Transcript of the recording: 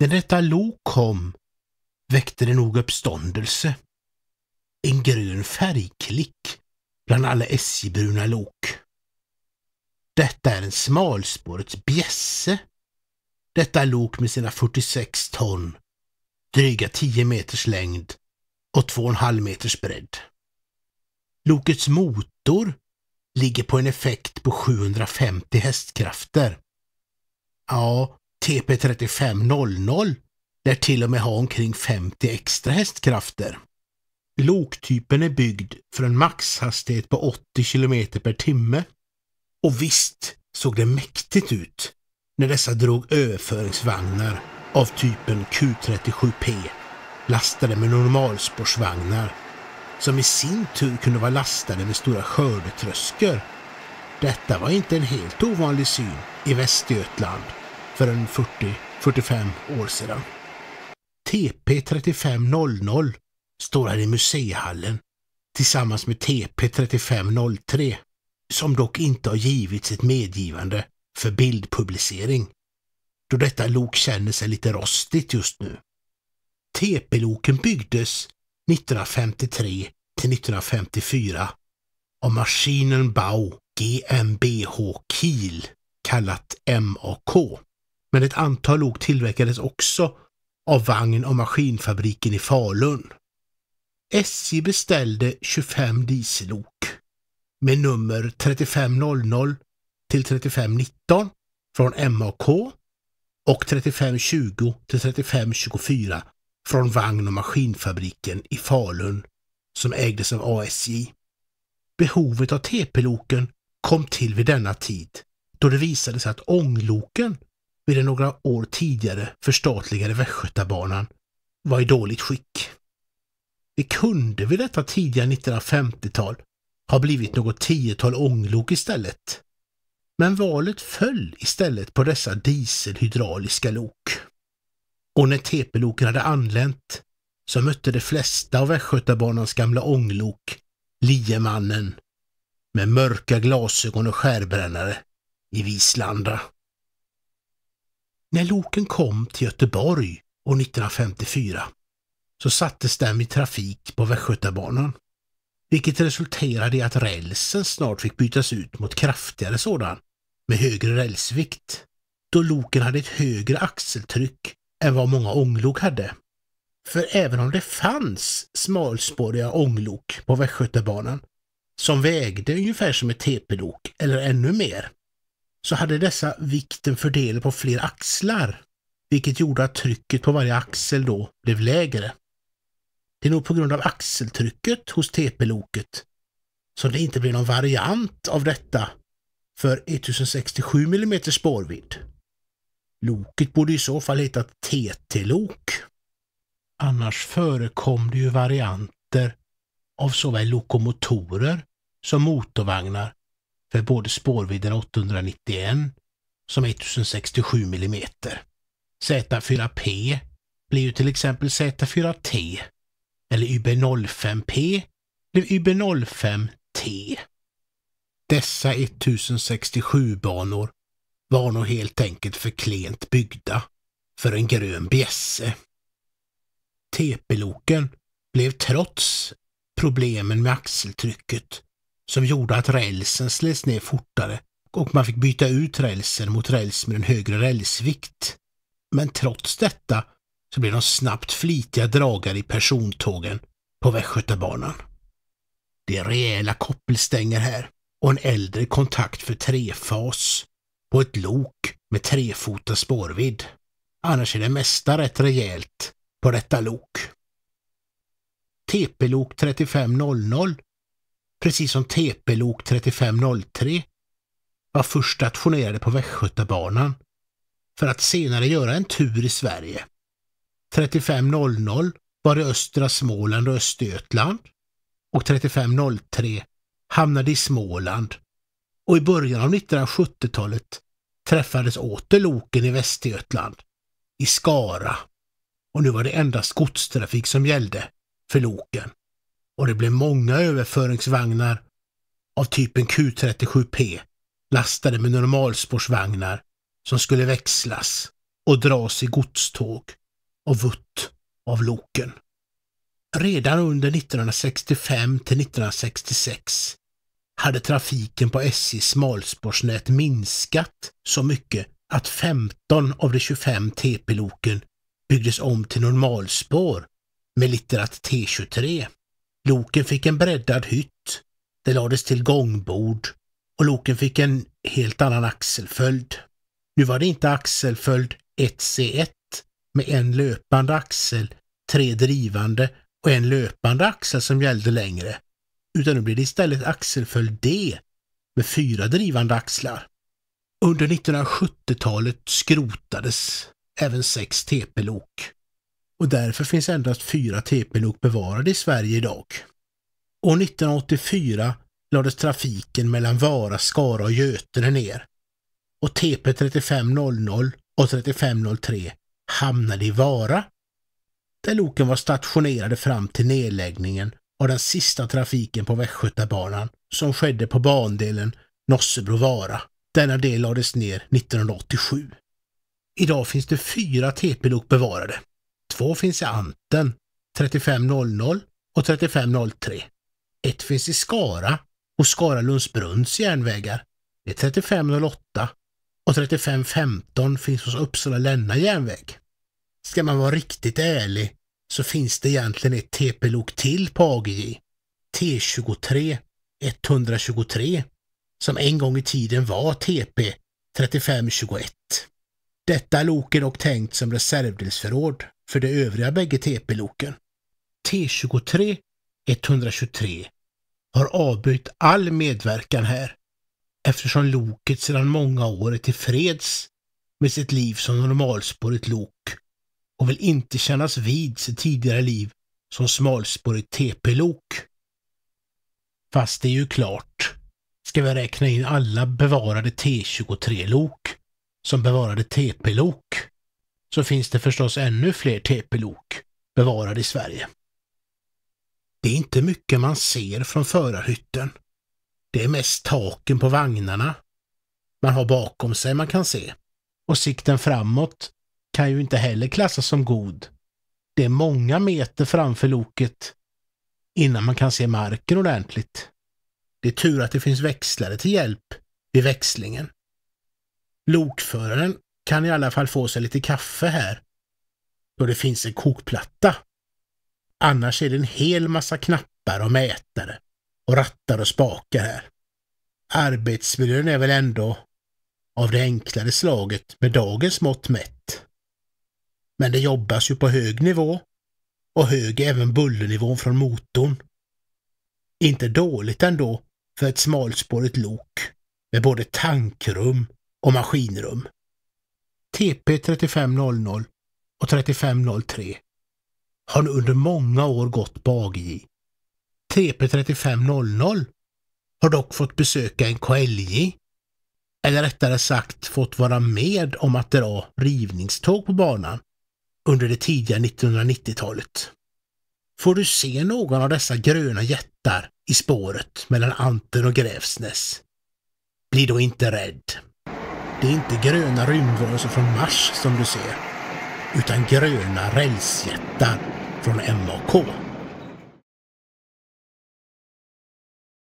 När detta lok kom väckte det nog uppståndelse. En grön färgklick bland alla SJ-bruna lok. Detta är en smalspårets bjässe. Detta lok med sina 46 ton, dryga 10 meters längd och 2,5 meters bredd. Lokets motor ligger på en effekt på 750 hästkrafter. Ja, TP3500 lär till och med ha omkring 50 extra hästkrafter. Loktypen är byggd för en maxhastighet på 80 km per timme. Och visst såg det mäktigt ut när dessa drog överföringsvagnar av typen Q37P lastade med normalspårsvagnar som i sin tur kunde vara lastade med stora skördetröskor. Detta var inte en helt ovanlig syn i Västergötland för en 40-45 år sedan. TP 3500 står här i museihallen tillsammans med TP 3503 som dock inte har givit sitt medgivande för bildpublicering då detta lok känner sig lite rostigt just nu. TP-loken byggdes 1953 till 1954 av maskinen Maschinenbau GmbH Kiel kallat MAK men ett antal lok tillverkades också av vagn och maskinfabriken i Falun. SJ beställde 25 diesellok med nummer 3500 till 3519 från MAK och 3520 till 3524 från vagn och maskinfabriken i Falun som ägdes av ASJ. Behovet av TP-loken kom till vid denna tid då det visade sig att ångloken vid den några år tidigare förstatligade Västgötabanan var i dåligt skick. Det kunde vid detta tidiga 1950-tal ha blivit något tiotal ånglok istället. Men valet föll istället på dessa dieselhydrauliska lok. Och när TP-loken hade anlänt så mötte de flesta av Västgötabanans gamla ånglok Liemannen med mörka glasögon och skärbrännare i Vislanda. När loken kom till Göteborg år 1954 så sattes den i trafik på Västgötabanan, vilket resulterade i att rälsen snart fick bytas ut mot kraftigare sådan med högre rälsvikt, då loken hade ett högre axeltryck än vad många ånglok hade. För även om det fanns smalspåriga ånglok på Västgötabanan som vägde ungefär som ett TP-lok eller ännu mer, så hade dessa vikten fördelad på fler axlar, vilket gjorde att trycket på varje axel då blev lägre. Det är nog på grund av axeltrycket hos TP-loket som det inte blev någon variant av detta för 1067 mm spårvidd. Loket borde i så fall heta TT-lok. Annars förekom det ju varianter av såväl lokomotorer som motorvagnar för både spårvidden 891 som 1067 mm. Z4P blir ju till exempel Z4T eller YB05P blev YB05T. Dessa 1067 banor var nog helt enkelt för klent byggda för en grön bjässe. TP-loken blev trots problemen med axeltrycket som gjorde att rälsen slets ner fortare och man fick byta ut rälsen mot räls med en högre rälsvikt. Men trots detta så blev de snabbt flitiga dragare i persontågen på Västgötabanan. Det är rejäla koppelstänger här och en äldre kontakt för trefas på ett lok med trefota spårvidd. Annars är det mesta rätt rejält på detta lok. TP-lok 3500 precis som TP-lok 3503, var först stationerade på Västgötabanan för att senare göra en tur i Sverige. 3500 var i östra Småland och Östergötland och 3503 hamnade i Småland och i början av 1970-talet träffades åter loken i Västergötland, i Skara och nu var det endast godstrafik som gällde för loken och det blev många överföringsvagnar av typen Q37P lastade med normalspårsvagnar som skulle växlas och dras i godståg och vutt av loken. Redan under 1965 till 1966 hade trafiken på SJs smalspårsnät minskat så mycket att 15 av de 25 TP-loken byggdes om till normalspår med litterat T23. Loken fick en breddad hytt. Det lades till gångbord och loken fick en helt annan axelföljd. Nu var det inte axelföljd 1C1 med en löpande axel, tre drivande och en löpande axel som gällde längre, utan nu blev det istället axelföljd D med fyra drivande axlar. Under 1970-talet skrotades även sex TP-lok och därför finns endast fyra TP-lok bevarade i Sverige idag. År 1984 lades trafiken mellan Vara, Skara och Götene ner och TP 3500 och 3503 hamnade i Vara där loken var stationerade fram till nedläggningen av den sista trafiken på Västgötabanan som skedde på bandelen Nossebro-Vara. Denna del lades ner 1987. Idag finns det fyra TP-lok bevarade. Två finns i Anten 3500 och 3503. Ett finns i Skara och Skara-Lundsbrunns järnvägar. Det är 3508 och 3515 finns hos Uppsala-Länna järnväg. Ska man vara riktigt ärlig så finns det egentligen ett TP-lok till på AGJ. T23 123 som en gång i tiden var TP 3521. Detta lok är dock tänkt som reservdelsförråd för de övriga bägge TP-loken. T23 123 har avböjt all medverkan här eftersom loket sedan många år är tillfreds med sitt liv som normalspårigt lok och vill inte kännas vid sitt tidigare liv som smalspårigt TP-lok. Fast det är ju klart, ska vi räkna in alla bevarade T23-lok som bevarade TP-lok så finns det förstås ännu fler TP-lok bevarade i Sverige. Det är inte mycket man ser från förarhytten. Det är mest taken på vagnarna man har bakom sig man kan se. Och sikten framåt kan ju inte heller klassas som god. Det är många meter framför loket innan man kan se marken ordentligt. Det är tur att det finns växlare till hjälp vid växlingen. Lokföraren kan i alla fall få sig lite kaffe här, då det finns en kokplatta. Annars är det en hel massa knappar och mätare och rattar och spakar här. Arbetsmiljön är väl ändå av det enklare slaget med dagens mått mätt. Men det jobbas ju på hög nivå och hög är även bullernivån från motorn. Inte dåligt ändå för ett smalspårigt lok med både tankrum och maskinrum. TP 3500 och 3503 har nu under många år gått på AGJ. TP 3500 har dock fått besöka en KLJ, eller rättare sagt fått vara med om att dra rivningståg på banan under det tidiga 1990-talet. Får du se någon av dessa gröna jättar i spåret mellan Anten och Gräfsnäs, bli då inte rädd. Det är inte gröna rymdvarelser från Mars som du ser, utan gröna rälsjättar från MAK.